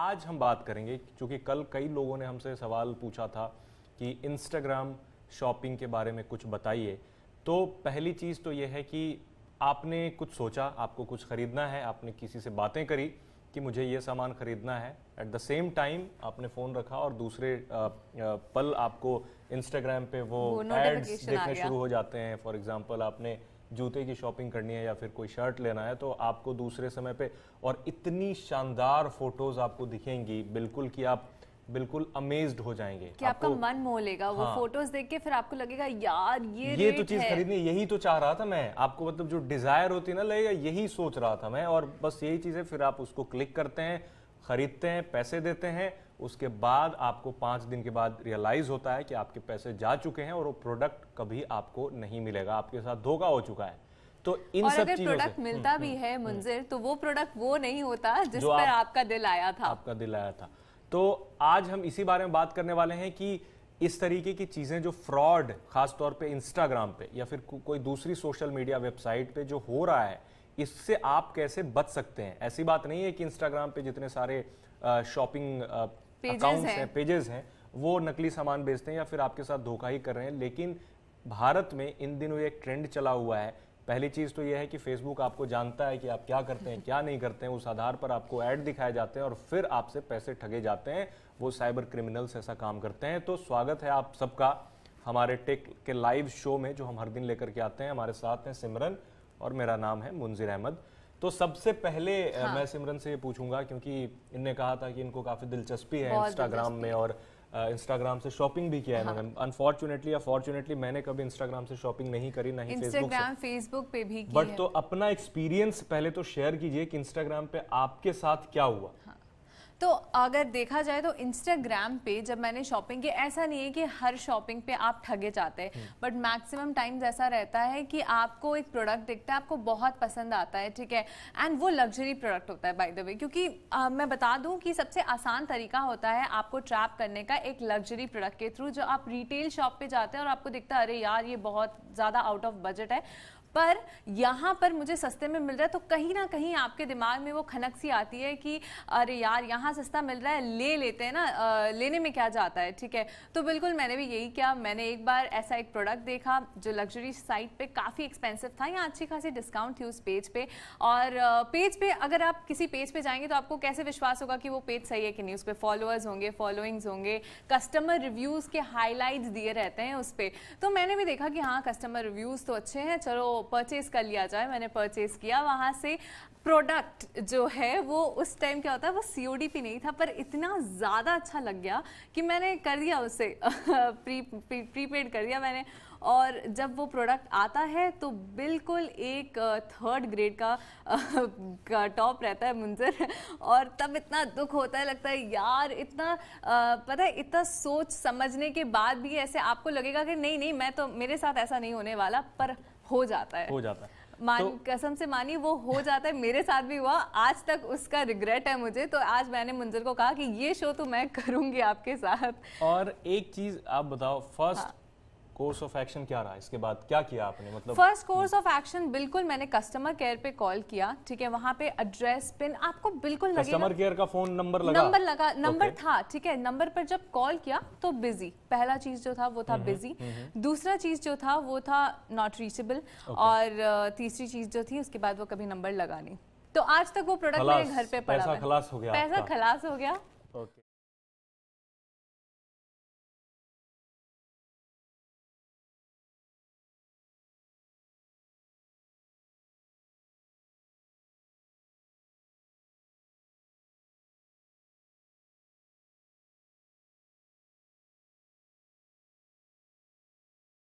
आज हम बात करेंगे क्योंकि कल कई लोगों ने हमसे सवाल पूछा था कि इंस्टाग्राम शॉपिंग के बारे में कुछ बताइए तो पहली चीज़ तो ये है कि आपने कुछ सोचा आपको कुछ ख़रीदना है आपने किसी से बातें करी कि मुझे ये सामान ख़रीदना है एट द सेम टाइम आपने फ़ोन रखा और दूसरे पल आपको इंस्टाग्राम पे वो एड्स देखने शुरू हो जाते हैं फॉर एग्जांपल आपने जूते की शॉपिंग करनी है या फिर कोई शर्ट लेना है तो आपको दूसरे समय पे और इतनी शानदार फोटोज आपको दिखेंगी बिल्कुल कि आप बिल्कुल अमेज्ड हो जाएंगे कि आपका मन मोह लेगा हाँ, वो फोटोज देख के फिर आपको लगेगा यार ये ये तो चीज खरीदनी यही तो चाह रहा था मैं आपको मतलब जो डिजायर होती ना लगेगा यही सोच रहा था मैं और बस यही है फिर आप उसको क्लिक करते हैं खरीदते हैं पैसे देते हैं उसके बाद आपको पाँच दिन के बाद रियलाइज़ होता है कि आपके पैसे जा चुके हैं और वो प्रोडक्ट कभी आपको नहीं मिलेगा आपके साथ धोखा हो चुका है तो इन और सब अगर प्रोडक्ट मिलता हम्म, भी हम्म, है मंजिल हम्म। तो वो प्रोडक्ट वो नहीं होता जिस पर आप, आपका दिल आया था आपका दिल आया था तो आज हम इसी बारे में बात करने वाले हैं कि इस तरीके की चीज़ें जो फ्रॉड खासतौर पे इंस्टाग्राम पे या फिर को, कोई दूसरी सोशल मीडिया वेबसाइट पे जो हो रहा है इससे आप कैसे बच सकते हैं ऐसी बात नहीं है कि इंस्टाग्राम पे जितने सारे शॉपिंग अकाउंट्स हैं पेजेस हैं वो नकली सामान बेचते हैं या फिर आपके साथ धोखा ही कर रहे हैं लेकिन भारत में इन दिनों एक ट्रेंड चला हुआ है पहली चीज़ तो यह है कि फेसबुक आपको जानता है कि आप क्या करते हैं क्या नहीं करते हैं उस आधार पर आपको ऐड दिखाए जाते हैं और फिर आपसे पैसे ठगे जाते हैं वो साइबर क्रिमिनल्स ऐसा काम करते हैं तो स्वागत है आप सबका हमारे टेक के लाइव शो में जो हम हर दिन लेकर के आते हैं हमारे साथ हैं सिमरन और मेरा नाम है मुंजिर अहमद तो सबसे पहले हाँ। मैं सिमरन से ये पूछूंगा क्योंकि इनने कहा था कि इनको काफी दिलचस्पी है इंस्टाग्राम में और इंस्टाग्राम से शॉपिंग भी किया है हाँ। मैंने अनफॉर्चुनेटली मैंने कभी इंस्टाग्राम से शॉपिंग नहीं करी ना ही इंस्टाग्राम फेसबुक पे भी बट तो अपना एक्सपीरियंस पहले तो शेयर कीजिए कि इंस्टाग्राम पे आपके साथ क्या हुआ हाँ। तो अगर देखा जाए तो इंस्टाग्राम पे जब मैंने शॉपिंग की ऐसा नहीं है कि हर शॉपिंग पे आप ठगे जाते हैं बट मैक्सिमम टाइम्स ऐसा रहता है कि आपको एक प्रोडक्ट दिखता है आपको बहुत पसंद आता है ठीक है एंड वो लग्जरी प्रोडक्ट होता है बाई द वे क्योंकि आ, मैं बता दूं कि सबसे आसान तरीका होता है आपको ट्रैप करने का एक लग्जरी प्रोडक्ट के थ्रू जो आप रिटेल शॉप पर जाते हैं और आपको दिखता है अरे यार ये बहुत ज़्यादा आउट ऑफ बजट है पर यहाँ पर मुझे सस्ते में मिल रहा है तो कहीं ना कहीं आपके दिमाग में वो खनक सी आती है कि अरे यार यहाँ सस्ता मिल रहा है ले लेते हैं ना लेने में क्या जाता है ठीक है तो बिल्कुल मैंने भी यही किया मैंने एक बार ऐसा एक प्रोडक्ट देखा जो लग्जरी साइट पे काफ़ी एक्सपेंसिव था यहाँ अच्छी खासी डिस्काउंट थी उस पेज पे और पेज पर अगर आप किसी पेज पे जाएंगे तो आपको कैसे विश्वास होगा कि वो पेज सही है कि नहीं उस पर फॉलोअर्स होंगे फॉलोइंग्स होंगे कस्टमर रिव्यूज़ के हाईलाइट्स दिए रहते हैं उस पर तो मैंने भी देखा कि हाँ कस्टमर रिव्यूज़ तो अच्छे हैं चलो परचेज कर लिया जाए मैंने परचेज किया वहाँ से प्रोडक्ट जो है वो उस टाइम क्या होता है वो सी ओ डी पी नहीं था पर इतना ज़्यादा अच्छा लग गया कि मैंने कर दिया उसे प्री प्रीपेड कर दिया मैंने और जब वो प्रोडक्ट आता है तो बिल्कुल एक थर्ड ग्रेड का, का टॉप रहता है मुंजर और तब इतना दुख होता है लगता है यार इतना पता है इतना सोच समझने के बाद भी ऐसे आपको लगेगा कि नहीं नहीं मैं तो मेरे साथ ऐसा नहीं होने वाला पर हो जाता है हो जाता है मान तो, कसम से मानी वो हो जाता है मेरे साथ भी हुआ आज तक उसका रिग्रेट है मुझे तो आज मैंने मुंजर को कहा कि ये शो तो मैं करूंगी आपके साथ और एक चीज आप बताओ फर्स्ट हाँ. कोर्स ऑफ एक्शन क्या रहा इसके बाद क्या किया आपने मतलब फर्स्ट कोर्स ऑफ एक्शन बिल्कुल मैंने कस्टमर केयर पे कॉल किया ठीक है वहां पे एड्रेस पिन आपको बिल्कुल कस्टमर केयर का फोन नंबर लगा नंबर लगा नंबर okay. था ठीक है नंबर पर जब कॉल किया तो बिजी पहला चीज जो था वो था बिजी हम्म, हम्म, हम्म। दूसरा चीज जो था वो था नॉट रीचेबल okay. और तीसरी चीज जो थी उसके बाद वो कभी नंबर लगा नहीं तो आज तक वो प्रोडक्ट मेरे घर पे पड़ा पैसा खलास हो गया पैसा खलास हो गया ओके